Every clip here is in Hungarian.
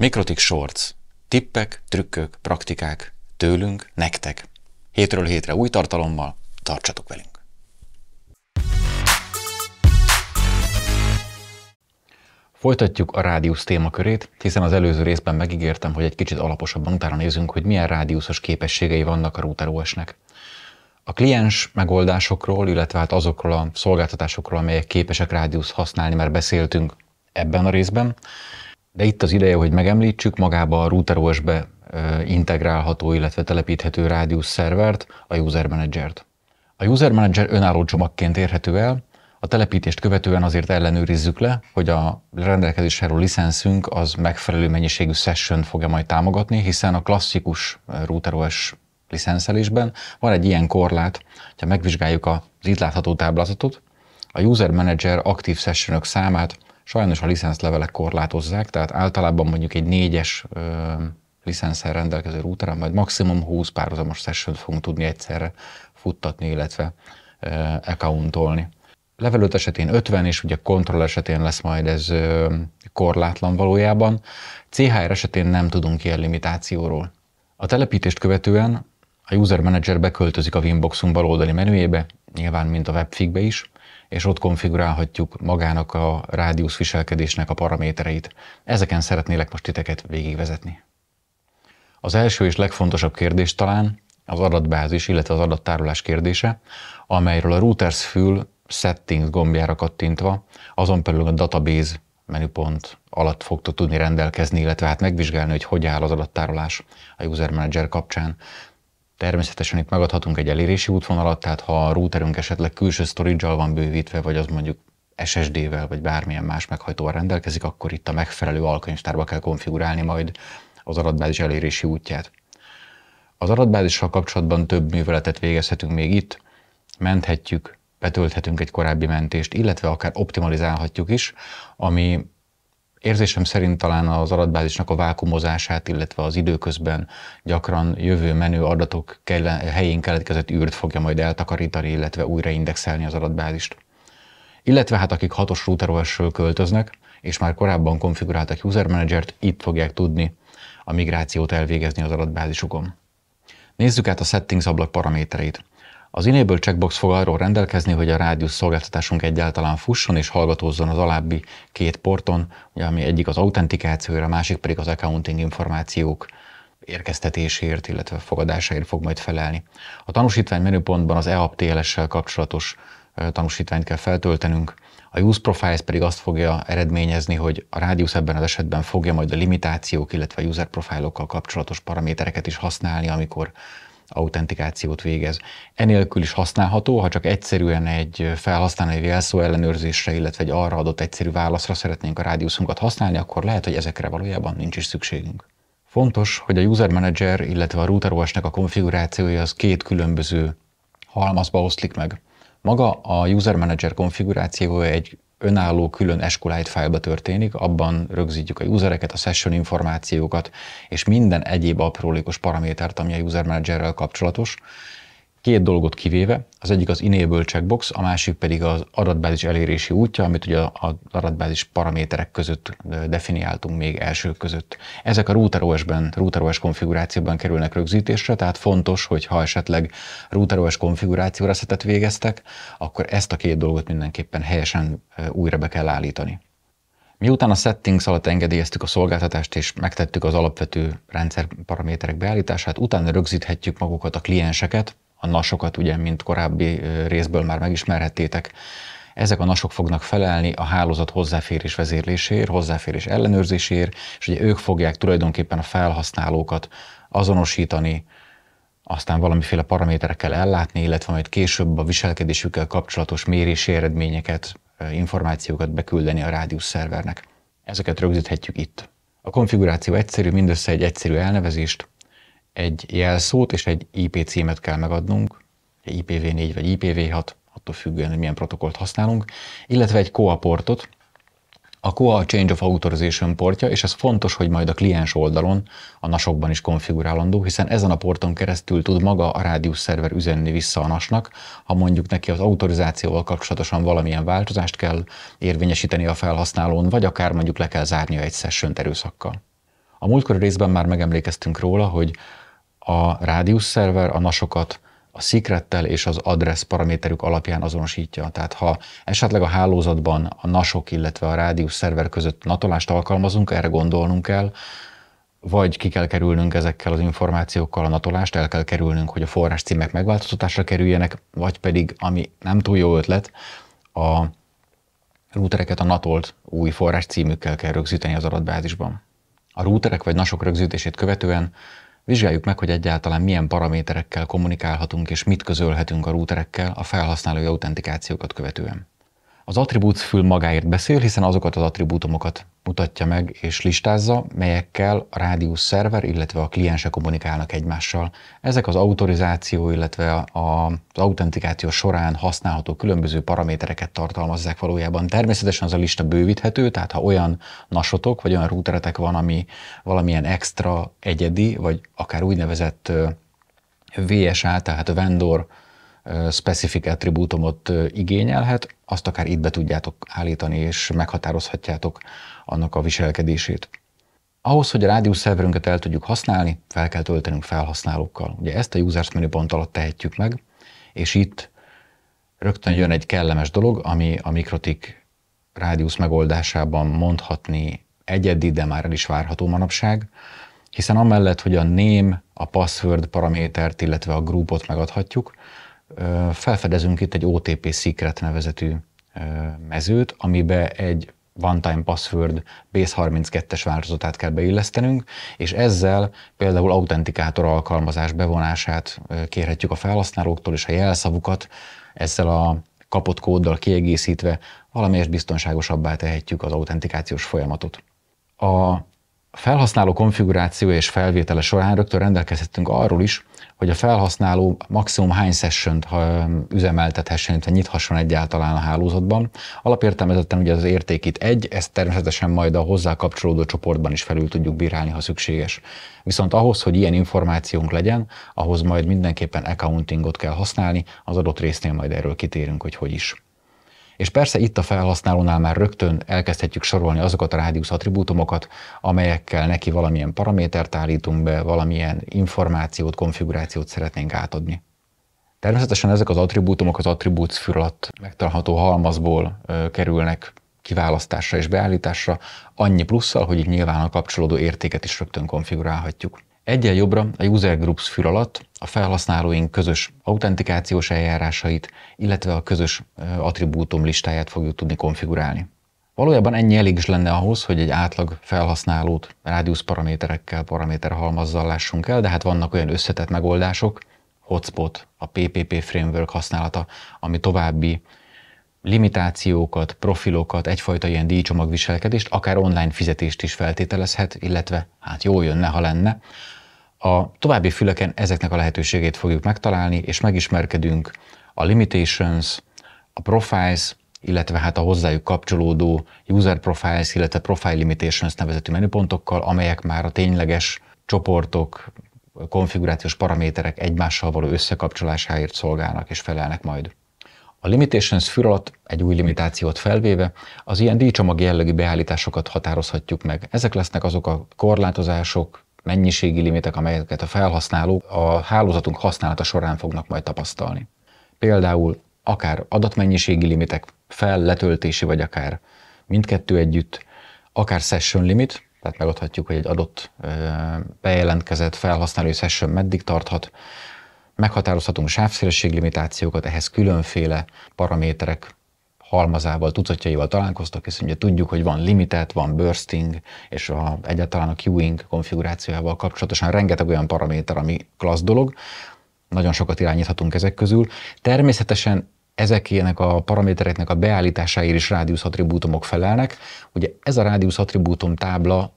Mikrotik Shorts. Tippek, trükkök, praktikák. Tőlünk, nektek. Hétről hétre új tartalommal. Tartsatok velünk! Folytatjuk a rádiusz témakörét, hiszen az előző részben megígértem, hogy egy kicsit alaposabban utána nézünk, hogy milyen rádiuszos képességei vannak a router OS-nek. A kliens megoldásokról, illetve hát azokról a szolgáltatásokról, amelyek képesek rádiusz használni, már beszéltünk ebben a részben, de itt az ideje, hogy megemlítsük magába a router be integrálható, illetve telepíthető rádiusz szervert, a User Manager-t. A User Manager önálló csomagként érhető el, a telepítést követően azért ellenőrizzük le, hogy a rendelkezésre álló licenszünk az megfelelő mennyiségű session fogja majd támogatni, hiszen a klasszikus routeros licenszelésben van egy ilyen korlát, ha megvizsgáljuk az itt látható táblázatot, a User Manager aktív sessionök számát Sajnos a levelek korlátozzák, tehát általában mondjuk egy négyes licenszer rendelkező rúteren, majd maximum 20 párhuzamos session fogunk tudni egyszerre futtatni, illetve accountolni. Level 5 esetén 50, és ugye kontroll esetén lesz majd ez korlátlan valójában. CHR esetén nem tudunk ilyen limitációról. A telepítést követően a User Manager beköltözik a Winboxunk baloldali menüjébe, nyilván mint a webfigbe is, és ott konfigurálhatjuk magának a rádiusz viselkedésnek a paramétereit. Ezeken szeretnélek most titeket végigvezetni. Az első és legfontosabb kérdés talán az adatbázis, illetve az adattárolás kérdése, amelyről a routers fül settings gombjára kattintva, azon belül a database menüpont alatt fogtok tudni rendelkezni, illetve hát megvizsgálni, hogy hogy áll az adattárolás a User Manager kapcsán. Természetesen itt megadhatunk egy elérési útvonalat, tehát ha a routerünk esetleg külső storage van bővítve, vagy az mondjuk SSD-vel, vagy bármilyen más meghajtóval rendelkezik, akkor itt a megfelelő alkönyvtárba kell konfigurálni majd az adatbázis elérési útját. Az adatbázissal kapcsolatban több műveletet végezhetünk még itt, menthetjük, betölthetünk egy korábbi mentést, illetve akár optimalizálhatjuk is, ami érzésem szerint talán az adatbázisnak a vákumozását, illetve az időközben gyakran jövő menő adatok helyén keletkezett űrt fogja majd eltakarítani, illetve újra indexelni az adatbázist. Illetve hát akik hatos router költöznek, és már korábban konfiguráltak user managert, itt fogják tudni a migrációt elvégezni az adatbázisukon. Nézzük át a settings ablak paramétereit. Az Enable Checkbox fog arról rendelkezni, hogy a rádiusz szolgáltatásunk egyáltalán fusson és hallgatózzon az alábbi két porton, ugye, ami egyik az autentikációra, a másik pedig az accounting információk érkeztetésért, illetve fogadásáért fog majd felelni. A tanúsítvány menüpontban az EAP TLS-sel kapcsolatos tanúsítványt kell feltöltenünk, a Use Profiles pedig azt fogja eredményezni, hogy a rádiusz ebben az esetben fogja majd a limitációk, illetve a user profilokkal kapcsolatos paramétereket is használni, amikor autentikációt végez. Enélkül is használható, ha csak egyszerűen egy felhasználói jelszó ellenőrzésre, illetve egy arra adott egyszerű válaszra szeretnénk a rádiuszunkat használni, akkor lehet, hogy ezekre valójában nincs is szükségünk. Fontos, hogy a User Manager, illetve a routerosnak a konfigurációja az két különböző halmazba oszlik meg. Maga a User Manager konfigurációja egy önálló külön eskolite fájlba történik, abban rögzítjük a usereket, a session információkat, és minden egyéb aprólékos paramétert, ami a user managerrel kapcsolatos, két dolgot kivéve, az egyik az enable checkbox, a másik pedig az adatbázis elérési útja, amit ugye az adatbázis paraméterek között definiáltunk még első között. Ezek a routeros ben router konfigurációban kerülnek rögzítésre, tehát fontos, hogy ha esetleg RouterOS konfigurációra szetet végeztek, akkor ezt a két dolgot mindenképpen helyesen újra be kell állítani. Miután a settings alatt engedélyeztük a szolgáltatást és megtettük az alapvető rendszerparaméterek beállítását, utána rögzíthetjük magukat a klienseket, a nasokat, ugye, mint korábbi részből már megismerhettétek. Ezek a nasok fognak felelni a hálózat hozzáférés vezérléséért, hozzáférés ellenőrzéséért, és ugye ők fogják tulajdonképpen a felhasználókat azonosítani, aztán valamiféle paraméterekkel ellátni, illetve majd később a viselkedésükkel kapcsolatos mérési eredményeket, információkat beküldeni a rádius szervernek. Ezeket rögzíthetjük itt. A konfiguráció egyszerű, mindössze egy egyszerű elnevezést, egy jelszót és egy IP címet kell megadnunk, IPv4 vagy IPv6, attól függően, hogy milyen protokollt használunk, illetve egy COA portot, a COA a Change of Authorization portja, és ez fontos, hogy majd a kliens oldalon, a nasokban is konfigurálandó, hiszen ezen a porton keresztül tud maga a rádius szerver üzenni vissza a nasnak, ha mondjuk neki az autorizációval kapcsolatosan valamilyen változást kell érvényesíteni a felhasználón, vagy akár mondjuk le kell zárnia egy session erőszakkal. A múltkori részben már megemlékeztünk róla, hogy a rádius szerver a nasokat a szikrettel és az address paraméterük alapján azonosítja. Tehát ha esetleg a hálózatban a nasok, illetve a rádius szerver között natolást alkalmazunk, erre gondolnunk kell, vagy ki kell kerülnünk ezekkel az információkkal a natolást, el kell kerülnünk, hogy a forrás címek megváltoztatásra kerüljenek, vagy pedig, ami nem túl jó ötlet, a routereket a natolt új forrás címükkel kell rögzíteni az adatbázisban. A routerek vagy nasok rögzítését követően Vizsgáljuk meg, hogy egyáltalán milyen paraméterekkel kommunikálhatunk és mit közölhetünk a routerekkel a felhasználói autentikációkat követően. Az fül magáért beszél, hiszen azokat az attribútumokat mutatja meg és listázza, melyekkel a rádiusz szerver, illetve a kliense kommunikálnak egymással. Ezek az autorizáció, illetve az autentikáció során használható különböző paramétereket tartalmazzák valójában. Természetesen az a lista bővíthető, tehát ha olyan nasotok vagy olyan routeretek van, ami valamilyen extra egyedi, vagy akár úgynevezett VSA, tehát vendor specific attribútumot igényelhet, azt akár itt be tudjátok állítani, és meghatározhatjátok annak a viselkedését. Ahhoz, hogy a rádius szerverünket el tudjuk használni, fel kell töltenünk felhasználókkal. Ugye ezt a users menüpont alatt tehetjük meg, és itt rögtön jön egy kellemes dolog, ami a Mikrotik rádiusz megoldásában mondhatni egyedi, de már el is várható manapság, hiszen amellett, hogy a name, a password paramétert, illetve a groupot megadhatjuk, felfedezünk itt egy OTP Secret nevezetű mezőt, amibe egy one-time password base 32-es változatát kell beillesztenünk, és ezzel például autentikátor alkalmazás bevonását kérhetjük a felhasználóktól, és a jelszavukat ezzel a kapott kóddal kiegészítve valamelyest biztonságosabbá tehetjük az autentikációs folyamatot. A felhasználó konfigurációja és felvétele során rögtön rendelkezhetünk arról is, hogy a felhasználó maximum hány session um, üzemeltethessen, illetve nyithasson egyáltalán a hálózatban. Alapértelmezetten ugye az érték itt egy, ezt természetesen majd a hozzá kapcsolódó csoportban is felül tudjuk bírálni, ha szükséges. Viszont ahhoz, hogy ilyen információnk legyen, ahhoz majd mindenképpen accountingot kell használni, az adott résznél majd erről kitérünk, hogy hogy is. És persze itt a felhasználónál már rögtön elkezdhetjük sorolni azokat a rádiusz attribútumokat, amelyekkel neki valamilyen paramétert állítunk be, valamilyen információt, konfigurációt szeretnénk átadni. Természetesen ezek az attribútumok az attributes fül alatt megtalálható halmazból ö, kerülnek kiválasztásra és beállításra, annyi plusszal, hogy itt nyilván a kapcsolódó értéket is rögtön konfigurálhatjuk. Egyen jobbra a User Groups fül alatt a felhasználóink közös autentikációs eljárásait, illetve a közös attribútum listáját fogjuk tudni konfigurálni. Valójában ennyi elég is lenne ahhoz, hogy egy átlag felhasználót rádiusz paraméterekkel, paraméterhalmazzal lássunk el, de hát vannak olyan összetett megoldások, hotspot, a PPP framework használata, ami további limitációkat, profilokat, egyfajta ilyen díjcsomagviselkedést, akár online fizetést is feltételezhet, illetve hát jó jönne, ha lenne, a további füleken ezeknek a lehetőségét fogjuk megtalálni, és megismerkedünk a limitations, a profiles, illetve hát a hozzájuk kapcsolódó user profiles, illetve profile limitations nevezetű menüpontokkal, amelyek már a tényleges csoportok, konfigurációs paraméterek egymással való összekapcsolásáért szolgálnak és felelnek majd. A Limitations fűr alatt egy új limitációt felvéve az ilyen díjcsomag jellegű beállításokat határozhatjuk meg. Ezek lesznek azok a korlátozások, mennyiségi limitek, amelyeket a felhasználók a hálózatunk használata során fognak majd tapasztalni. Például akár adatmennyiségi limitek, fel, letöltési, vagy akár mindkettő együtt, akár session limit, tehát megadhatjuk, hogy egy adott bejelentkezett felhasználói session meddig tarthat, meghatározhatunk sávszélességlimitációkat, ehhez különféle paraméterek halmazával, tucatjaival találkoztak, és ugye tudjuk, hogy van limitet, van bursting, és a, egyáltalán a queuing konfigurációjával kapcsolatosan rengeteg olyan paraméter, ami klassz dolog, nagyon sokat irányíthatunk ezek közül. Természetesen ezekének a paramétereknek a beállításáért is rádiusz attribútumok felelnek. Ugye ez a rádiusz attribútum tábla,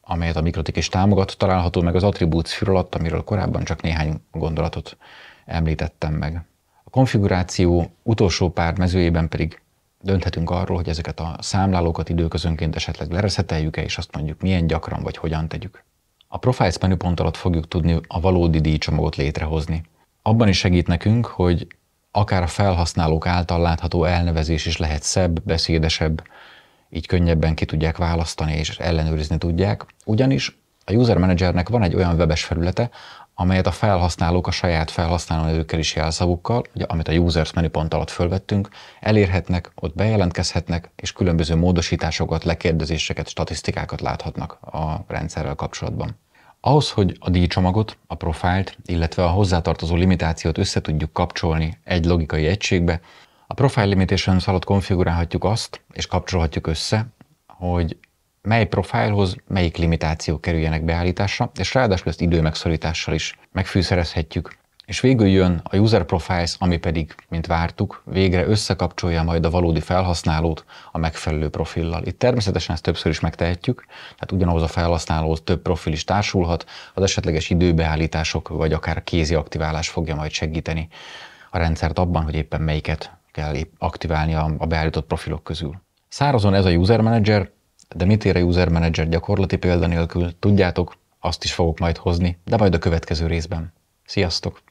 amelyet a Mikrotik is támogat, található meg az attribút alatt, amiről korábban csak néhány gondolatot említettem meg konfiguráció utolsó pár mezőjében pedig dönthetünk arról, hogy ezeket a számlálókat időközönként esetleg lereszeteljük-e, és azt mondjuk milyen gyakran vagy hogyan tegyük. A Profiles menüpont alatt fogjuk tudni a valódi díjcsomagot létrehozni. Abban is segít nekünk, hogy akár a felhasználók által látható elnevezés is lehet szebb, beszédesebb, így könnyebben ki tudják választani és ellenőrizni tudják, ugyanis a user managernek van egy olyan webes felülete, amelyet a felhasználók a saját felhasználó nevükkel is jelszavukkal, ugye, amit a Users menüpont alatt fölvettünk, elérhetnek, ott bejelentkezhetnek, és különböző módosításokat, lekérdezéseket, statisztikákat láthatnak a rendszerrel kapcsolatban. Ahhoz, hogy a díjcsomagot, a profilt, illetve a hozzátartozó limitációt össze tudjuk kapcsolni egy logikai egységbe, a Profile limitation alatt konfigurálhatjuk azt, és kapcsolhatjuk össze, hogy mely profilhoz melyik limitáció kerüljenek beállításra, és ráadásul ezt időmegszorítással is megfűszerezhetjük. És végül jön a User Profiles, ami pedig, mint vártuk, végre összekapcsolja majd a valódi felhasználót a megfelelő profillal. Itt természetesen ezt többször is megtehetjük, tehát ugyanahoz a felhasználóhoz több profil is társulhat, az esetleges időbeállítások vagy akár a kézi aktiválás fogja majd segíteni a rendszert abban, hogy éppen melyiket kell aktiválni a beállított profilok közül. Szárazon ez a User Manager de mit ér a User Manager gyakorlati példa nélkül, tudjátok, azt is fogok majd hozni, de majd a következő részben. Sziasztok!